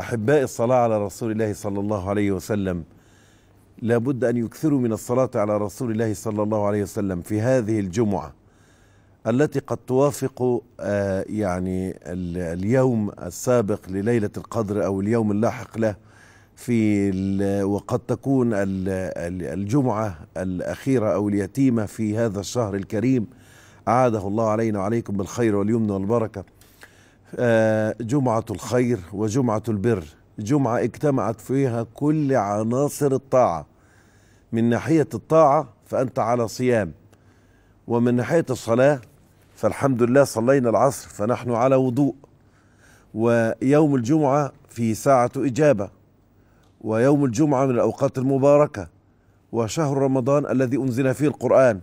أحباء الصلاه على رسول الله صلى الله عليه وسلم لابد ان يكثروا من الصلاه على رسول الله صلى الله عليه وسلم في هذه الجمعه التي قد توافق آه، يعني اليوم السابق لليله القدر او اليوم اللاحق له في وقد تكون الجمعه الاخيره او اليتيمه في هذا الشهر الكريم اعاده الله علينا وعليكم بالخير واليمن والبركه آه، جمعة الخير وجمعة البر جمعة اجتمعت فيها كل عناصر الطاعة من ناحية الطاعة فأنت على صيام ومن ناحية الصلاة فالحمد لله صلينا العصر فنحن على وضوء ويوم الجمعة في ساعة إجابة ويوم الجمعة من الأوقات المباركة وشهر رمضان الذي أنزل فيه القرآن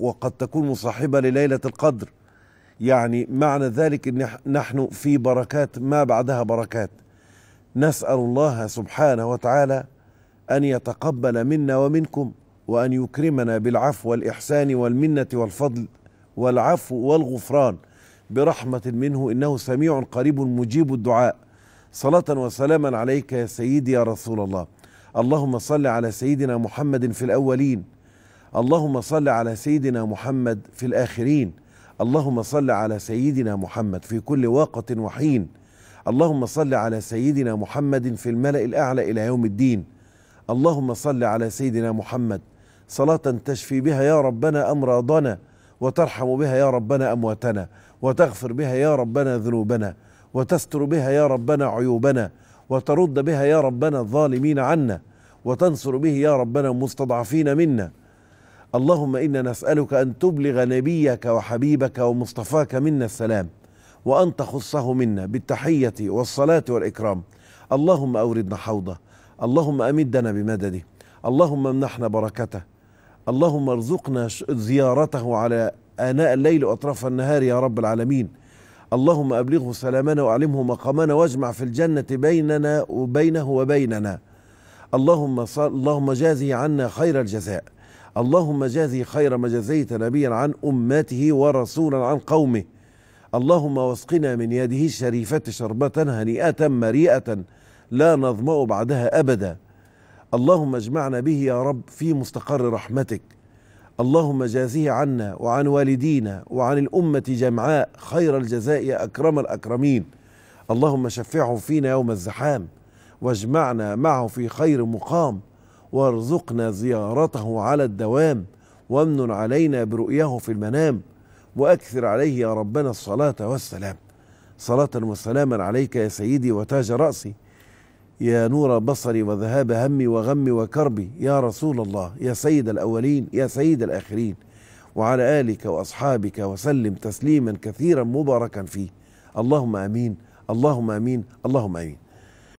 وقد تكون مصاحبة لليلة القدر يعني معنى ذلك ان نحن في بركات ما بعدها بركات نسال الله سبحانه وتعالى ان يتقبل منا ومنكم وان يكرمنا بالعفو والاحسان والمنه والفضل والعفو والغفران برحمه منه انه سميع قريب مجيب الدعاء صلاه وسلاما عليك يا سيدي يا رسول الله اللهم صل على سيدنا محمد في الاولين اللهم صل على سيدنا محمد في الاخرين اللهم صل على سيدنا محمد في كل وقت وحين اللهم صل على سيدنا محمد في الملأ الأعلى إلى يوم الدين اللهم صل على سيدنا محمد صلاة تشفي بها يا ربنا أمراضنا وترحم بها يا ربنا أمواتنا وتغفر بها يا ربنا ذنوبنا وتستر بها يا ربنا عيوبنا وترد بها يا ربنا الظالمين عنا وتنصر به يا ربنا المستضعفين منا اللهم انا نسالك ان تبلغ نبيك وحبيبك ومصطفاك منا السلام وان تخصه منا بالتحيه والصلاه والاكرام اللهم اوردنا حوضه اللهم امدنا بمدده اللهم امنحنا بركته اللهم ارزقنا زيارته على اناء الليل واطراف النهار يا رب العالمين اللهم ابلغه سلامنا واعلمه مقامنا واجمع في الجنه بيننا وبينه وبيننا اللهم صل اللهم جازي عنا خير الجزاء اللهم جازي خير ما جزيت نبيا عن امته ورسولا عن قومه اللهم واسقنا من يده الشريفة شربة هنيئة مريئة لا نظمأ بعدها أبدا اللهم اجمعنا به يا رب في مستقر رحمتك اللهم جازه عنا وعن والدينا وعن الأمة جمعاء خير الجزاء يا أكرم الأكرمين اللهم شفعه فينا يوم الزحام واجمعنا معه في خير مقام وارزقنا زيارته على الدوام وامن علينا برؤياه في المنام واكثر عليه يا ربنا الصلاه والسلام صلاه وسلاما عليك يا سيدي وتاج راسي يا نور بصري وذهاب همي وغمي وكربي يا رسول الله يا سيد الاولين يا سيد الاخرين وعلى الك واصحابك وسلم تسليما كثيرا مباركا فيه اللهم امين اللهم امين اللهم امين